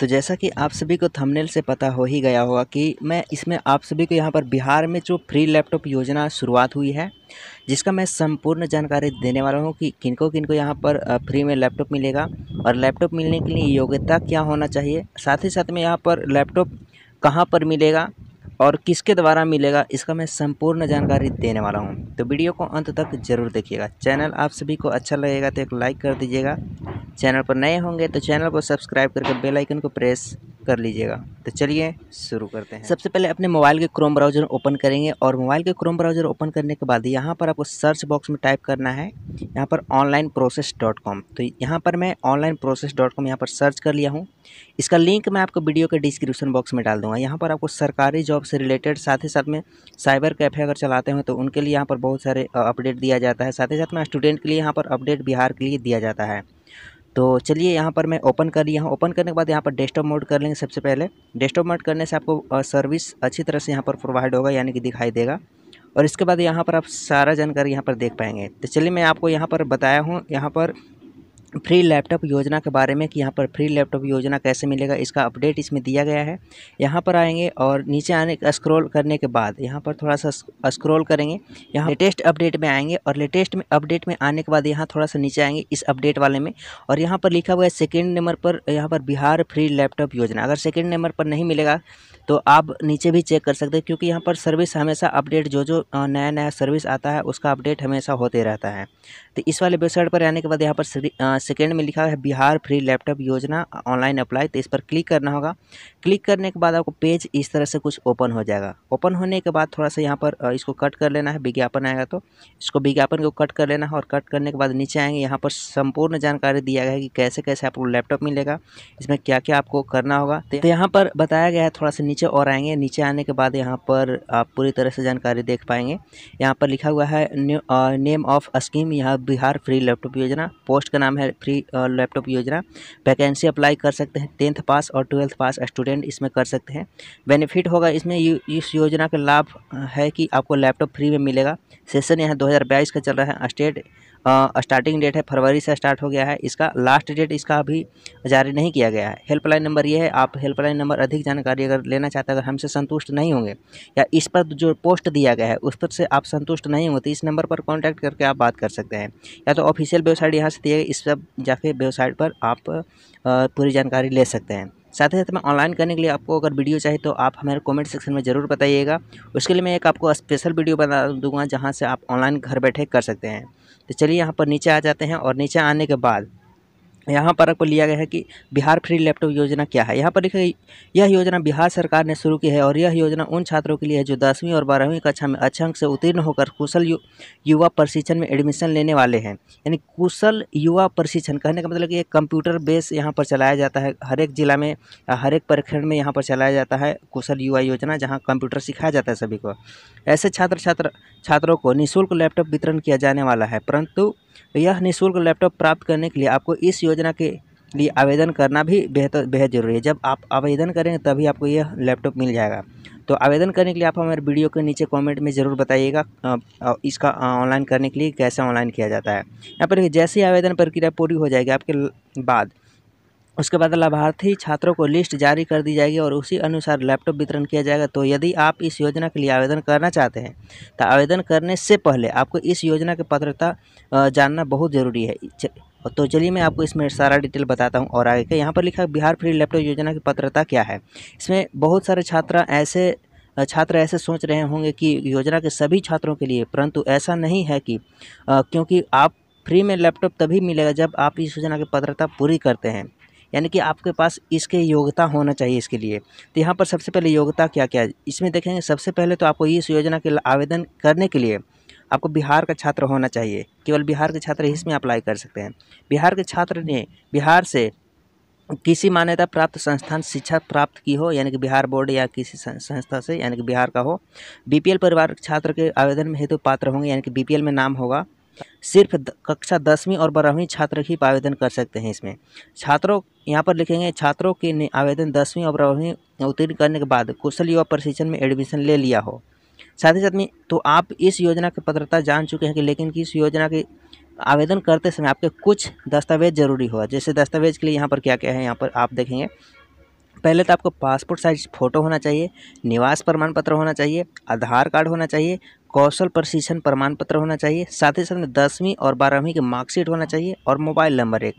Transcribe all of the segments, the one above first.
तो जैसा कि आप सभी को थंबनेल से पता हो ही गया होगा कि मैं इसमें आप सभी को यहाँ पर बिहार में जो फ्री लैपटॉप योजना शुरुआत हुई है जिसका मैं संपूर्ण जानकारी देने वाला हूँ कि किनको किनको यहाँ पर फ्री में लैपटॉप मिलेगा और लैपटॉप मिलने के लिए योग्यता क्या होना चाहिए साथ ही साथ में यहाँ पर लैपटॉप कहाँ पर मिलेगा और किसके द्वारा मिलेगा इसका मैं संपूर्ण जानकारी देने वाला हूँ तो वीडियो को अंत तक जरूर देखिएगा चैनल आप सभी को अच्छा लगेगा तो एक लाइक कर दीजिएगा चैनल पर नए होंगे तो चैनल को सब्सक्राइब करके बेलाइकन को प्रेस कर लीजिएगा तो चलिए शुरू करते हैं सबसे पहले अपने मोबाइल के क्रोम ब्राउज़र ओपन करेंगे और मोबाइल के क्रोम ब्राउज़र ओपन करने के बाद यहाँ पर आपको सर्च बॉक्स में टाइप करना है यहाँ पर ऑनलाइन प्रोसेस डॉट कॉम तो यहाँ पर मैं ऑनलाइन प्रोसेस डॉट कॉम यहाँ पर सर्च कर लिया हूँ इसका लिंक मैं आपको वीडियो के डिस्क्रिप्शन बॉक्स में डाल दूँगा यहाँ पर आपको सरकारी जॉब से रिलेटेड साथ ही साथ में साइबर कैफ़े अगर चलाते हैं तो उनके लिए यहाँ पर बहुत सारे अपडेट दिया जाता है साथ ही साथ में स्टूडेंट के लिए यहाँ पर अपडेट बिहार के लिए दिया जाता है तो चलिए यहाँ पर मैं ओपन कर लिया हूँ ओपन करने के बाद यहाँ पर डेस्कटॉप मोड कर लेंगे सबसे पहले डेस्कटॉप मोड करने से आपको सर्विस अच्छी तरह से यहाँ पर प्रोवाइड होगा यानी कि दिखाई देगा और इसके बाद यहाँ पर आप सारा जानकारी यहाँ पर देख पाएंगे तो चलिए मैं आपको यहाँ पर बताया हूँ यहाँ पर फ्री लैपटॉप योजना के बारे में कि यहाँ पर फ्री लैपटॉप योजना कैसे मिलेगा इसका अपडेट इसमें दिया गया है यहाँ पर आएंगे और नीचे आने स्क्रॉल करने के बाद यहाँ पर थोड़ा सा स्क्रॉल करेंगे यहाँ लेटेस्ट अपडेट में आएंगे और लेटेस्ट में अपडेट में आने के बाद यहाँ थोड़ा सा नीचे आएंगे इस अपडेट वाले में और यहाँ पर लिखा हुआ है सेकेंड नंबर पर यहाँ पर बिहार फ्री लैपटॉप योजना अगर सेकेंड नंबर पर नहीं मिलेगा तो आप नीचे भी चेक कर सकते हैं क्योंकि यहाँ पर सर्विस हमेशा अपडेट जो जो नया नया सर्विस आता है उसका अपडेट हमेशा होते रहता है तो इस वाले वेबसाइट पर आने के बाद यहाँ पर सेकेंड में लिखा है बिहार फ्री लैपटॉप योजना ऑनलाइन अप्लाई तो इस पर क्लिक करना होगा क्लिक करने के बाद आपको पेज इस तरह से कुछ ओपन हो जाएगा ओपन होने के बाद थोड़ा सा यहाँ पर इसको कट कर लेना है विज्ञापन आएगा तो इसको विज्ञापन को कट कर लेना है और कट करने के बाद नीचे आएंगे यहाँ पर संपूर्ण जानकारी दिया गया है कि कैसे कैसे आपको लैपटॉप मिलेगा इसमें क्या क्या आपको करना होगा तो यहाँ पर बताया गया है थोड़ा सा नीचे और आएंगे नीचे आने के बाद यहाँ पर आप पूरी तरह से जानकारी देख पाएंगे यहाँ पर लिखा हुआ है नेम ऑफ स्कीम यहाँ बिहार फ्री लैपटॉप योजना पोस्ट का नाम है फ्री लैपटॉप योजना वैकेंसी अप्लाई कर सकते हैं टेंथ पास और ट्वेल्थ पास स्टूडेंट इसमें कर सकते हैं बेनिफिट होगा इसमें इस योजना का लाभ है कि आपको लैपटॉप फ्री में मिलेगा सेशन यहाँ दो का चल रहा है स्टेट स्टार्टिंग डेट है फरवरी से स्टार्ट हो गया है इसका लास्ट डेट इसका अभी जारी नहीं किया गया है हेल्पलाइन नंबर ये है आप हेल्पलाइन नंबर अधिक जानकारी अगर लेना चाहते हैं अगर हमसे संतुष्ट नहीं होंगे या इस पर जो पोस्ट दिया गया है उस पर से आप संतुष्ट नहीं होते तो इस नंबर पर कॉन्टैक्ट करके आप बात कर सकते हैं या तो ऑफिशियल वेबसाइट यहाँ से दिए इस सब जाके वेबसाइट पर आप पूरी जानकारी ले सकते हैं साथ ही साथ में ऑनलाइन करने के लिए आपको अगर वीडियो चाहिए तो आप हमारे कमेंट सेक्शन में ज़रूर बताइएगा उसके लिए मैं एक आपको स्पेशल वीडियो बना दूंगा जहां से आप ऑनलाइन घर बैठे कर सकते हैं तो चलिए यहां पर नीचे आ जाते हैं और नीचे आने के बाद यहाँ पर आपको लिया गया है कि बिहार फ्री लैपटॉप योजना क्या है यहाँ पर लिखा यह योजना बिहार सरकार ने शुरू की है और यह योजना उन छात्रों के लिए है जो दसवीं और बारहवीं कक्षा में अच्छे अंक से उत्तीर्ण होकर कुशल यु, युवा प्रशिक्षण में एडमिशन लेने वाले हैं यानी कुशल युवा प्रशिक्षण कहने का मतलब कि एक कंप्यूटर बेस यहाँ पर चलाया जाता है हर एक जिला में हर एक प्रखंड में यहाँ पर चलाया जाता है कुशल युवा योजना जहाँ कंप्यूटर सिखाया जाता है सभी को ऐसे छात्र छात्र छात्रों को निःशुल्क लैपटॉप वितरण किया जाने वाला है परंतु यह निःशुल्क लैपटॉप प्राप्त करने के लिए आपको इस योजना के लिए आवेदन करना भी बेहतर बेहद ज़रूरी है जब आप आवेदन करेंगे तभी आपको यह लैपटॉप मिल जाएगा तो आवेदन करने के लिए आप हमारे वीडियो के नीचे कमेंट में ज़रूर बताइएगा इसका ऑनलाइन करने के लिए कैसे ऑनलाइन किया जाता है यहाँ पर जैसे ही आवेदन प्रक्रिया पूरी हो जाएगी आपके बाद उसके बाद लाभार्थी छात्रों को लिस्ट जारी कर दी जाएगी और उसी अनुसार लैपटॉप वितरण किया जाएगा तो यदि आप इस योजना के लिए आवेदन करना चाहते हैं तो आवेदन करने से पहले आपको इस योजना की पात्रता जानना बहुत ज़रूरी है तो चलिए मैं आपको इसमें सारा डिटेल बताता हूँ और आगे का यहाँ पर लिखा है बिहार फ्री लैपटॉप योजना की पात्रता क्या है इसमें बहुत सारे छात्र ऐसे छात्र ऐसे सोच रहे होंगे कि योजना के सभी छात्रों के लिए परंतु ऐसा नहीं है कि क्योंकि आप फ्री में लैपटॉप तभी मिलेगा जब आप इस योजना की पात्रता पूरी करते हैं यानी कि आपके पास इसके योग्यता होना चाहिए इसके लिए तो यहाँ पर सबसे पहले योग्यता क्या क्या है इसमें देखेंगे सबसे पहले तो आपको इस योजना के आवेदन करने के लिए आपको बिहार का छात्र होना चाहिए केवल बिहार के छात्र इसमें अप्लाई कर सकते हैं बिहार के छात्र ने बिहार से किसी मान्यता प्राप्त संस्थान शिक्षा प्राप्त की हो यानी कि बिहार बोर्ड या किसी संस्था से यानी कि बिहार का हो बीपीएल परिवार छात्र के आवेदन में हेतु तो पात्र होंगे यानी कि बीपीएल में नाम होगा सिर्फ कक्षा दसवीं और बारहवीं छात्र ही आवेदन कर सकते हैं इसमें छात्रों यहाँ पर लिखेंगे छात्रों के आवेदन दसवीं और बारहवीं उत्तीर्ण करने के बाद कुशल युवा प्रशिक्षण में एडमिशन ले लिया हो साथ ही साथ में तो आप इस योजना की पत्रता जान चुके हैं कि लेकिन कि इस योजना के आवेदन करते समय आपके कुछ दस्तावेज ज़रूरी होगा जैसे दस्तावेज के लिए यहाँ पर क्या क्या है यहाँ पर आप देखेंगे पहले तो आपको पासपोर्ट साइज फ़ोटो होना चाहिए निवास प्रमाण पत्र होना चाहिए आधार कार्ड होना चाहिए कौशल प्रशिक्षण प्रमाण पत्र होना चाहिए साथ ही साथ में दसवीं और बारहवीं के मार्कशीट होना चाहिए और मोबाइल नंबर एक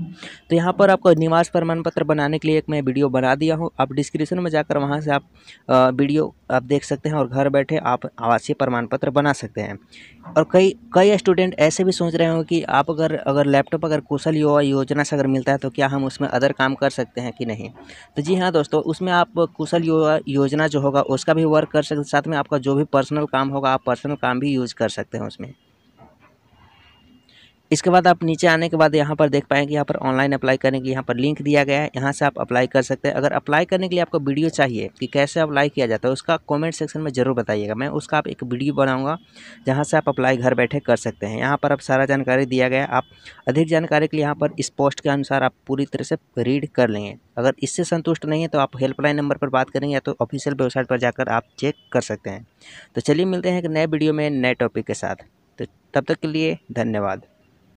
तो यहाँ पर आपको निवास प्रमाण पत्र बनाने के लिए एक मैं वीडियो बना दिया हूँ आप डिस्क्रिप्शन में जाकर वहाँ से आप वीडियो आप देख सकते हैं और घर बैठे आप आवासीय प्रमाण पत्र बना सकते हैं और कई कई स्टूडेंट ऐसे भी सोच रहे हो कि आप अगर अगर लैपटॉप अगर कुशल युवा योजना से अगर मिलता है तो क्या हम उसमें अदर काम कर सकते हैं कि नहीं तो जी हाँ दोस्तों उसमें आप कुशल युवा योजना जो होगा उसका भी वर्क कर सकते साथ में आपका जो भी पर्सनल काम होगा आप पर्सनल काम भी यूज़ कर सकते हैं उसमें इसके बाद आप नीचे आने के बाद यहाँ पर देख पाएंगे यहाँ पर ऑनलाइन अप्लाई करने लिए यहाँ पर लिंक दिया गया है यहाँ से आप अप्लाई कर सकते हैं अगर अप्लाई करने के लिए आपको वीडियो चाहिए कि कैसे अप्लाई किया जाता है उसका कमेंट सेक्शन में ज़रूर बताइएगा मैं उसका आप एक वीडियो बनाऊंगा जहाँ से आप अप्लाई घर बैठे कर सकते हैं यहाँ पर आप सारा जानकारी दिया गया आप अधिक जानकारी के लिए यहाँ पर इस पोस्ट के अनुसार आप पूरी तरह से रीड कर लेंगे अगर इससे संतुष्ट नहीं है तो आप हेल्पलाइन नंबर पर बात करेंगे या तो ऑफिशियल वेबसाइट पर जाकर आप चेक कर सकते हैं तो चलिए मिलते हैं एक नए वीडियो में नए टॉपिक के साथ तो तब तक के लिए धन्यवाद